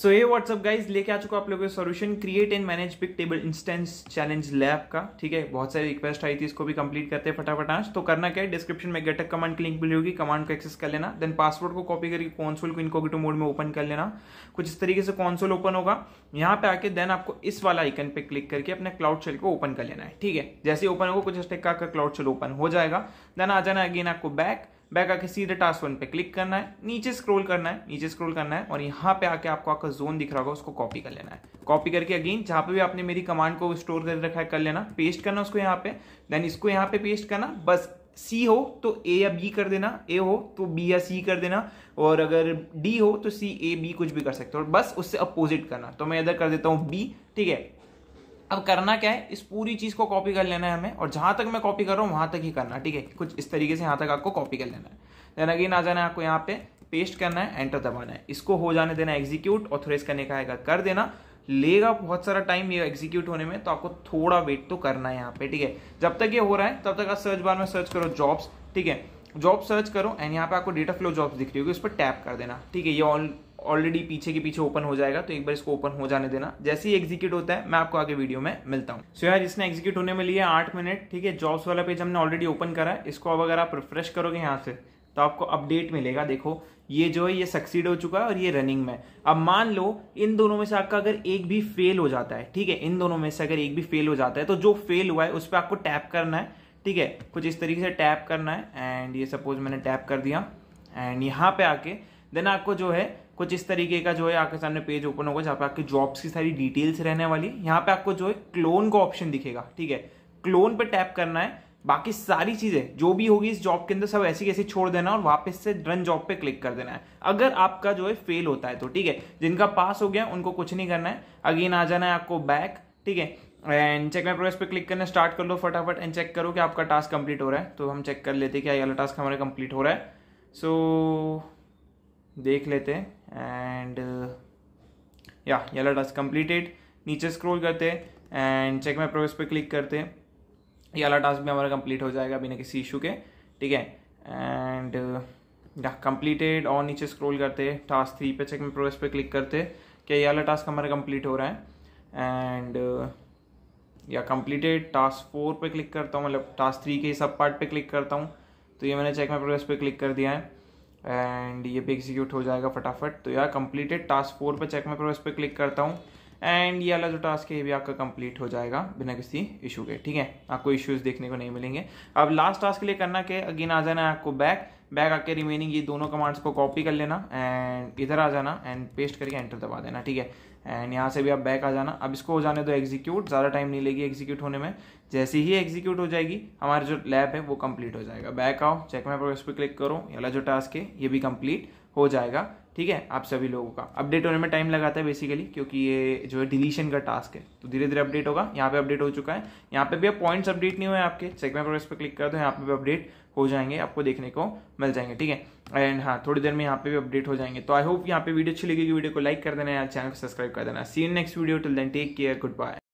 सो ये what's up guys लेके आ चुका आप लोगों के solution create and manage big table instance challenge lab का ठीक है बहुत सारी रिक्वेस्ट आई थी इसको भी कंप्लीट करते हैं फटाफट आज तो करना क्या है डिस्क्रिप्शन में गेटअप कमांड की लिंक मिली होगी कमांड को एक्सेस कर लेना देन पासवर्ड को कॉपी करके कॉन्सोल को इनकोगिटो मोड में ओपन कर लेना कुछ इस तरीके से कॉन्सोल ओपन होगा यहाँ पे आके देन आपको इस वाला आइकन पे क्लिक करके अपने क्लाउड शेल को ओपन कर लेना है ठीक है जैसे ओपन होगा कुछ इस का क्लाउड शेल ओपन हो जाएगा देन आ जाना अगेन आपको बैक बैक आके सीधे टास्क वन पे क्लिक करना है नीचे स्क्रॉल करना है नीचे स्क्रॉल करना है और यहाँ पे आके आपको आपका जोन दिख रहा होगा उसको कॉपी कर लेना है कॉपी करके अगेन जहाँ पे भी आपने मेरी कमांड को स्टोर कर रखा है कर लेना पेस्ट करना उसको यहाँ पे देन इसको यहाँ पे पेस्ट करना बस सी हो तो ए या बी कर देना ए हो तो बी या सी कर देना और अगर डी हो तो सी ए बी कुछ भी कर सकते हो और बस उससे अपोजिट करना तो मैं इधर कर देता हूँ बी ठीक है अब करना क्या है इस पूरी चीज को कॉपी कर लेना है हमें और जहां तक मैं कॉपी कर रहा हूँ वहां तक ही करना ठीक है कुछ इस तरीके से यहाँ तक आपको कॉपी कर लेना है देन अगेन आ जाना है आपको यहाँ पे पेस्ट करना है एंटर दबाना है इसको हो जाने देना एग्जीक्यूट ऑथोराइज करने का आएगा कर देना लेगा बहुत सारा टाइम ये एग्जीक्यूट होने में तो आपको थोड़ा वेट तो करना है यहाँ पे ठीक है जब तक ये हो रहा है तब तक आप सर्च बार में सर्च करो जॉब्स ठीक है जॉब सर्च करो एंड यहाँ पे आपको डेटा फ्लो जॉब्स दिख रही होगी उस पर टैप कर देना ठीक है ये ऑल ऑलरेडी पीछे के पीछे ओपन हो जाएगा तो एक बार इसको ओपन हो जाने देना जैसे ही एग्जीक्यूट होता है मैं आपको आगे वीडियो में मिलता हूँ सो so, यार इसने एग्जीक्यूट होने में लिए आठ मिनट ठीक है जॉब्स वाला पेज हमने ऑलरेडी ओपन करा है इसको अब अगर आप रिफ्रेश करोगे यहाँ से तो आपको अपडेट मिलेगा देखो ये जो है ये सक्सीड हो चुका है और ये रनिंग में अब मान लो इन दोनों में से आपका अगर एक भी फेल हो जाता है ठीक है इन दोनों में से अगर एक भी फेल हो जाता है तो जो फेल हुआ है उस पर आपको टैप करना है ठीक है कुछ इस तरीके से टैप करना है एंड ये सपोज मैंने टैप कर दिया एंड यहाँ पे आके देन आपको जो है कुछ इस तरीके का जो है आपके सामने पेज ओपन होगा जहाँ पे आपके जॉब्स की सारी डिटेल्स रहने वाली यहाँ पे आपको जो है क्लोन का ऑप्शन दिखेगा ठीक है क्लोन पे टैप करना है बाकी सारी चीजें जो भी होगी इस जॉब के अंदर सब ऐसी कैसी छोड़ देना और वापस से रन जॉब पे क्लिक कर देना है अगर आपका जो है फेल होता है तो ठीक है जिनका पास हो गया उनको कुछ नहीं करना है अगेन आ जाना है आपको बैक ठीक है एंड चेक माई प्रोग्रेस पे क्लिक करना स्टार्ट कर लो फटाफट एंड चेक करो कि आपका टास्क कंप्लीट हो रहा है तो हम चेक कर लेते हैं कि ये टास्क हमारा कंप्लीट हो रहा है सो so, देख लेते हैं एंड या येलो डस्ट कंप्लीटेड नीचे स्क्रॉल करते हैं एंड चेक माई प्रोग्रेस पे क्लिक करते हैं येलो टास्क भी हमारा कंप्लीट हो जाएगा बिना किसी इशू के ठीक है एंड या कंप्लीटेड और नीचे स्क्रॉल करते टास्क थ्री पे चेक माई प्रोग्रेस पे क्लिक करते क्या ये अला टास्क हमारा कंप्लीट हो रहा है एंड या कंप्लीटेड टास्क फोर पे क्लिक करता हूँ मतलब टास्क थ्री के सब पार्ट पे क्लिक करता हूँ तो ये मैंने चेक माई प्रोग्रेस पे क्लिक कर दिया है एंड ये भी एग्जीक्यूट हो जाएगा फटाफट तो यार कंप्लीटेड टास्क फोर पे चेक में पर इस पर क्लिक करता हूँ एंड ये वाला जो टास्क है ये भी आपका कंप्लीट हो जाएगा बिना किसी इशू के ठीक है आपको इश्यूज देखने को नहीं मिलेंगे अब लास्ट टास्क के लिए करना के अगेन आ जाना है आपको बैक बैक आके रिमेनिंग ये दोनों कमांड्स को कॉपी कर लेना एंड इधर आ जाना एंड पेस्ट करके एंटर दबा देना ठीक है एंड यहाँ से भी आप बैक आ जाना अब इसको हो जाने दो एग्जीक्यूट ज़्यादा टाइम नहीं लेगी एग्जीक्यूट होने में जैसे ही एग्जीक्यूट हो जाएगी हमारा जो लैब है वो कम्प्लीट हो जाएगा बैक आओ चेक में प्रोग्रेस पर क्लिक करो ये वाला जो टास्क है ये भी कम्प्लीट हो जाएगा ठीक है आप सभी लोगों का अपडेट होने में टाइम लगाता है बेसिकली क्योंकि ये जो है डिलीशन का टास्क है तो धीरे धीरे अपडेट होगा यहाँ पे अपडेट हो चुका है यहाँ पे भी अब पॉइंट्स अपडेट नहीं हुए आपके सेगमेंट प्रोग्रेस पर क्लिक कर दो यहाँ पे भी अपडेट हो जाएंगे आपको देखने को मिल जाएंगे ठीक है एंड हाँ थोड़ी देर में यहाँ पे भी अपडेट हो जाएंगे तो आई होप यहाँ पे वीडियो अच्छी लगेगी वीडियो को लाइक कर देना या चैनल को सब्सक्राइब कर देना see next video till then take care good bye